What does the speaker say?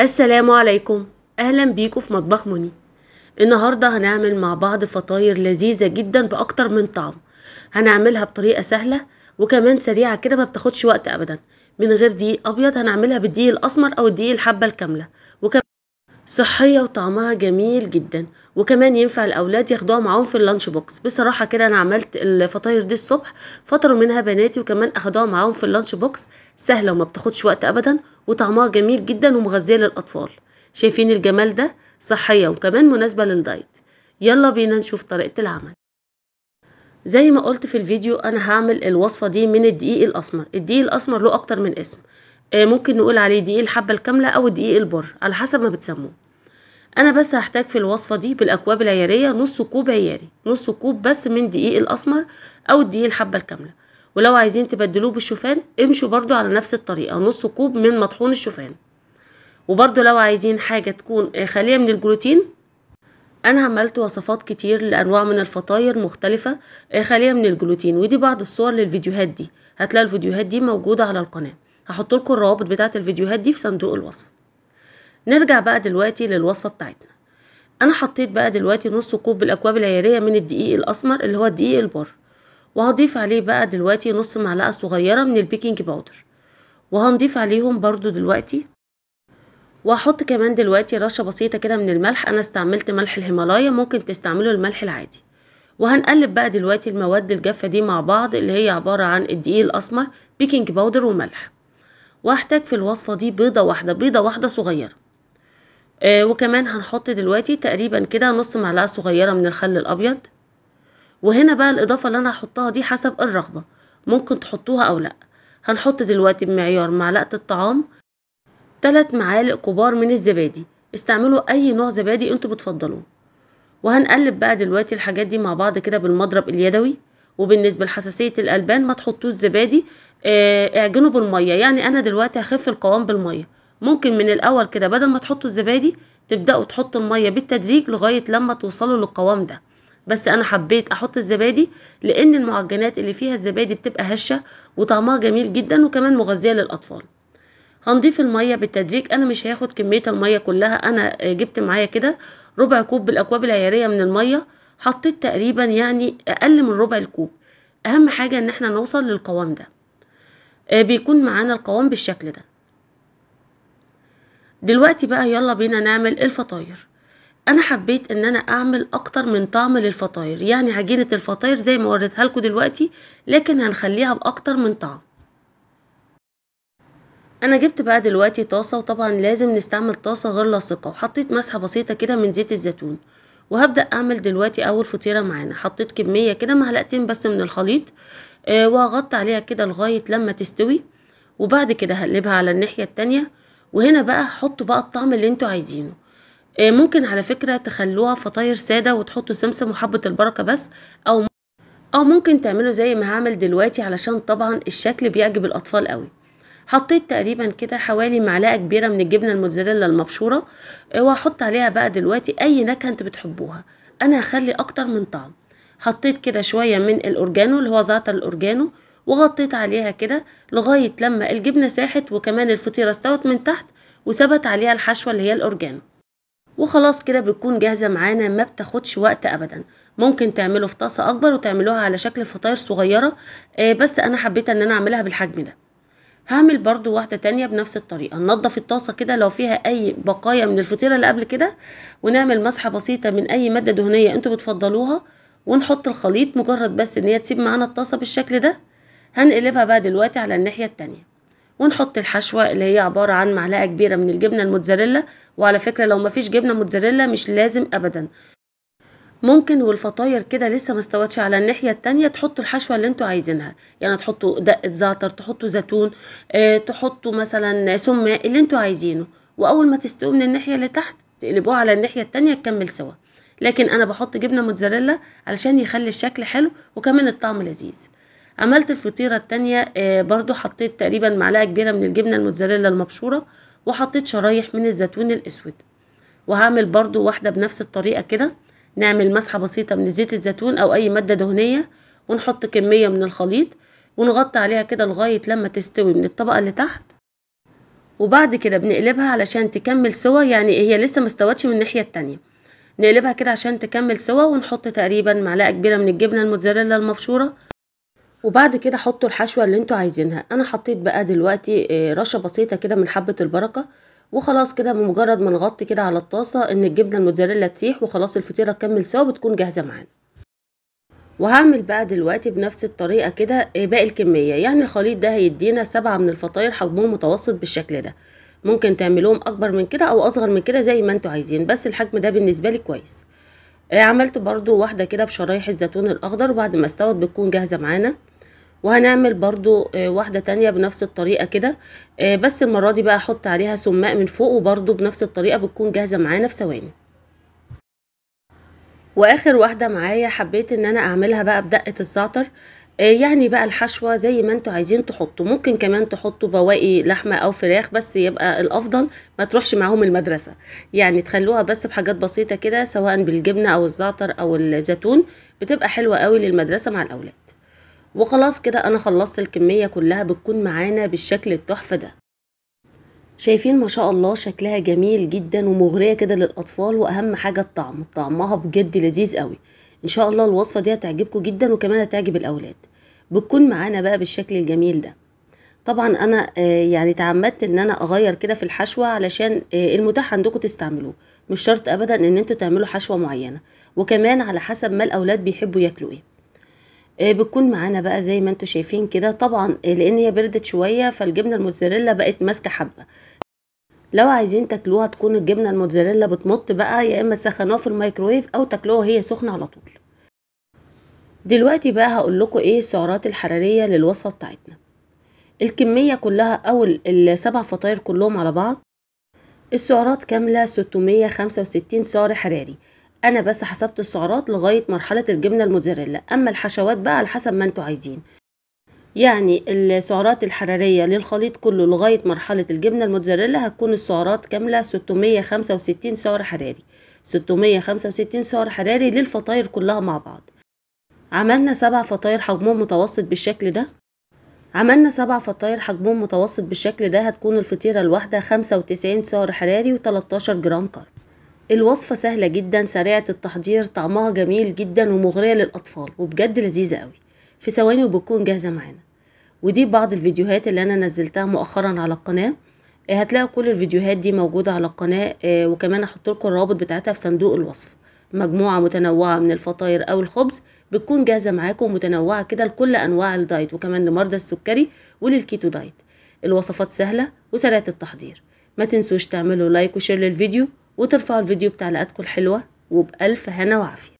السلام عليكم اهلا بيكم في مطبخ مني النهاردة هنعمل مع بعض فطاير لذيذة جدا باكتر من طعم هنعملها بطريقة سهلة وكمان سريعة كده ما بتاخدش وقت ابدا من غير دقيق ابيض هنعملها بالدقيق الاسمر او الدقيق الحبة الكاملة وكمان صحية وطعمها جميل جدا وكمان ينفع الأولاد ياخدوها معاهم في اللانش بوكس بصراحة كده أنا عملت الفطاير دي الصبح فطروا منها بناتي وكمان أخدوها معاهم في اللانش بوكس سهلة وما بتاخدش وقت أبدا وطعمها جميل جدا ومغذية للأطفال شايفين الجمال ده صحية وكمان مناسبة للدايت يلا بينا نشوف طريقة العمل زي ما قلت في الفيديو انا هعمل الوصفه دي من الدقيق الاسمر الدقيق الاسمر له اكتر من اسم آه، ممكن نقول عليه دقيق الحبه الكامله او دقيق البر على حسب ما بتسموه انا بس هحتاج في الوصفه دي بالاكواب العياريه نص كوب عياري نص كوب بس من دقيق الاسمر او الدقيق الحبه الكامله ولو عايزين تبدلوه بالشوفان امشوا برضو على نفس الطريقة نص كوب من مطحون الشوفان وبرضو لو عايزين حاجة تكون آه، خالية من الجلوتين انا عملت وصفات كتير لانواع من الفطاير مختلفة آه، خالية من الجلوتين ودي بعض الصور للفيديوهات دي هتلاقي الفيديوهات دي موجودة على القناة هحط لكم الروابط بتاعت الفيديوهات دي في صندوق الوصف نرجع بقى دلوقتي للوصفة بتاعتنا انا حطيت بقى دلوقتي نص كوب بالاكواب العيارية من الدقيق الاسمر اللي هو الدقيق البر وهضيف عليه بقى دلوقتي نص معلقة صغيرة من البيكنج باودر وهنضيف عليهم برضو دلوقتي وهحط كمان دلوقتي رشة بسيطة كده من الملح أنا استعملت ملح الهيمالايا ممكن تستعملوا الملح العادي وهنقلب بقى دلوقتي المواد الجافة دي مع بعض اللي هي عبارة عن الدقيق الأسمر بيكنج باودر وملح وهحتاج في الوصفة دي بيضة واحدة بيضة واحدة صغيرة آه وكمان هنحط دلوقتي تقريبا كده نص معلقة صغيرة من الخل الأبيض وهنا بقى الإضافة اللي أنا هحطها دي حسب الرغبة ممكن تحطوها أو لأ هنحط دلوقتي بمعيار معلقة الطعام تلات معالق كبار من الزبادي استعملوا أي نوع زبادي أنتوا بتفضلوه وهنقلب بقى دلوقتي الحاجات دي مع بعض كده بالمضرب اليدوي وبالنسبة لحساسية الألبان ما تحطوش زبادي اه اعجنوا بالمية يعني أنا دلوقتي هخف القوام بالمية ممكن من الأول كده بدل ما تحطوا الزبادي تبدأوا تحطوا المية بالتدريج لغاية لما توصلوا للقوام ده بس انا حبيت احط الزبادي لان المعجنات اللي فيها الزبادي بتبقى هشه وطعمها جميل جدا وكمان مغذيه للاطفال هنضيف الميه بالتدريج انا مش هاخد كميه الميه كلها انا آه، جبت معايا كده ربع كوب بالاكواب العياريه من الميه حطيت تقريبا يعني اقل من ربع الكوب اهم حاجه ان احنا نوصل للقوام ده آه، بيكون معانا القوام بالشكل ده دلوقتي بقى يلا بينا نعمل الفطاير انا حبيت ان انا اعمل اكتر من طعم للفطاير يعني عجينه الفطاير زي ما وريتها لكم دلوقتي لكن هنخليها باكتر من طعم انا جبت بقى دلوقتي طاسه وطبعا لازم نستعمل طاسه غير لاصقه وحطيت مسحه بسيطه كده من زيت الزيتون وهبدا اعمل دلوقتي اول فطيره معانا حطيت كميه كده مهلقتين بس من الخليط آه وهغطي عليها كده لغايه لما تستوي وبعد كده هقلبها على الناحيه التانية وهنا بقى حطوا بقى الطعم اللي انتوا عايزينه آه، ممكن على فكرة تخلوها فطاير سادة وتحطوا سمسم وحبة البركة بس او او ممكن تعملوا زي ما هعمل دلوقتي علشان طبعا الشكل بيعجب الاطفال قوي حطيت تقريبا كده حوالي معلقه كبيره من الجبنه الموتزاريلا المبشوره آه، وهحط عليها بقى دلوقتي اي نكهه انتوا بتحبوها انا هخلي اكتر من طعم حطيت كده شويه من الاورجانو اللي هو زعتر الاورجانو وغطيت عليها كده لغايه لما الجبنه ساحت وكمان الفطيره استوت من تحت وثبت عليها الحشوه اللي هي الاورجانو وخلاص كده بتكون جاهزة معانا ما بتاخدش وقت ابدا ممكن تعمله في طاسة اكبر وتعملوها على شكل فطاير صغيرة آه، بس انا حبيت ان انا اعملها بالحجم ده هعمل برضو واحدة تانية بنفس الطريقة ننضف الطاسة كده لو فيها أي بقايا من الفطيرة اللي قبل كده ونعمل مسحة بسيطة من أي مادة دهنية انتوا بتفضلوها ونحط الخليط مجرد بس ان هي تسيب معانا الطاسة بالشكل ده هنقلبها بقى دلوقتي على الناحية التانية ونحط الحشوة اللي هي عبارة عن معلقة كبيرة من الجبنة الموتزاريلا وعلى فكرة لو مفيش جبنة موتزاريلا مش لازم أبدا ممكن والفطاير كده لسه ما استوتش على الناحيه التانية تحطوا الحشوه اللي انتوا عايزينها يعني تحطوا دقه زعتر تحطوا زيتون اه تحطوا مثلا سماء اللي انتوا عايزينه واول ما تستوي من الناحيه اللي تحت تقلبوها على الناحيه التانية تكمل سوا لكن انا بحط جبنه موتزاريلا علشان يخلي الشكل حلو وكمان الطعم لذيذ عملت الفطيرة التانية آه، برضو حطيت تقريبا معلقة كبيرة من الجبنة الموتزاريلا المبشورة وحطيت شرايح من الزيتون الاسود وهعمل برضو واحدة بنفس الطريقة كده نعمل مسحة بسيطة من زيت الزيتون او اي مادة دهنية ونحط كمية من الخليط ونغطي عليها كده لغاية لما تستوي من الطبقة اللي تحت وبعد كده بنقلبها علشان تكمل سوا يعني هي لسه مستوتش من الناحية التانية نقلبها كده عشان تكمل سوا ونحط تقريبا معلقة كبيرة من الجبنة الموتزاريلا المبشورة وبعد كده حطوا الحشوه اللي انتوا عايزينها انا حطيت بقى دلوقتي آه، رشه بسيطه كده من حبه البركه وخلاص كده بمجرد ما نغطي كده على الطاسه ان الجبنه الموتزاريلا تسيح وخلاص الفطيره تكمل سوا بتكون جاهزه معانا وهعمل بقى دلوقتي بنفس الطريقه كده آه، باقي الكميه يعني الخليط ده هيدينا سبعة من الفطاير حجمهم متوسط بالشكل ده ممكن تعملوهم اكبر من كده او اصغر من كده زي ما انتوا عايزين بس الحجم ده بالنسبه لي كويس آه، عملت برضو واحده كده بشرايح الزيتون الاخضر وبعد ما استوت بتكون جاهزه معانا وهنعمل برضو آه، واحدة تانية بنفس الطريقة كده آه، بس المرة دي بقى احط عليها سماق من فوق وبرضو بنفس الطريقة بتكون جاهزة معانا في ثواني واخر واحدة معايا حبيت ان انا اعملها بقى بدقة الزعتر آه، يعني بقى الحشوة زي ما انتوا عايزين تحطوا ممكن كمان تحطوا بواقي لحمة او فراخ بس يبقى الافضل ما تروحش معاهم المدرسة يعني تخلوها بس بحاجات بسيطة كده سواء بالجبنة او الزعتر او الزيتون بتبقى حلوة قوي للمدرسة مع الاولاد وخلاص كده انا خلصت الكمية كلها بتكون معانا بالشكل التحفة ده شايفين ما شاء الله شكلها جميل جدا ومغرية كده للاطفال واهم حاجة الطعم طعمها بجد لذيذ قوي ان شاء الله الوصفة دي هتعجبكم جدا وكمان هتعجب الاولاد بتكون معانا بقى بالشكل الجميل ده طبعا انا آه، يعني تعمدت ان انا اغير كده في الحشوة علشان آه، المتاح عندكم تستعملوه مش شرط ابدا ان انتوا تعملوا حشوة معينة وكمان على حسب ما الاولاد بيحبوا ياكلوا ايه آه، بتكون معانا بقى زي ما انتوا شايفين كده طبعا آه، لان هي بردت شويه فالجبنه الموتزاريلا بقت ماسكه حبه لو عايزين تاكلوها تكون الجبنه الموتزاريلا بتمط بقى يا اما تسخنوها في الميكرويف او تاكلوها وهي سخنه على طول دلوقتي بقى هقول لكم ايه السعرات الحراريه للوصفه بتاعتنا الكميه كلها او السبع فطاير كلهم على بعض السعرات كامله 665 سعر حراري انا بس حسبت السعرات لغايه مرحله الجبنه الموتزاريلا اما الحشوات بقى على حسب ما انتوا عايزين يعني السعرات الحراريه للخليط كله لغايه مرحله الجبنه الموتزاريلا هتكون السعرات كامله 665 سعر حراري 665 سعر حراري للفطاير كلها مع بعض عملنا سبع فطاير حجمهم متوسط بالشكل ده عملنا سبع فطاير حجمهم متوسط بالشكل ده هتكون الفطيرة الواحدة 95 سعر حراري و13 جرام كارب الوصفة سهلة جدا سريعة التحضير طعمها جميل جدا ومغرية للأطفال وبجد لذيذة قوي في ثواني وبتكون جاهزة معانا ودي بعض الفيديوهات اللي أنا نزلتها مؤخرا على القناة آه، هتلاقوا كل الفيديوهات دي موجودة على القناة آه، وكمان احط لكم الرابط بتاعتها في صندوق الوصف مجموعة متنوعة من الفطاير أو الخبز بتكون جاهزة معاكم متنوعة كده لكل أنواع الدايت وكمان لمرضى السكري وللكيتو دايت الوصفات سهلة وسريعة التحضير ما تنسوش تعملوا لايك وشير للفيديو وترفعوا الفيديو بتعليقاتكم الحلوة وبألف هنا وعافية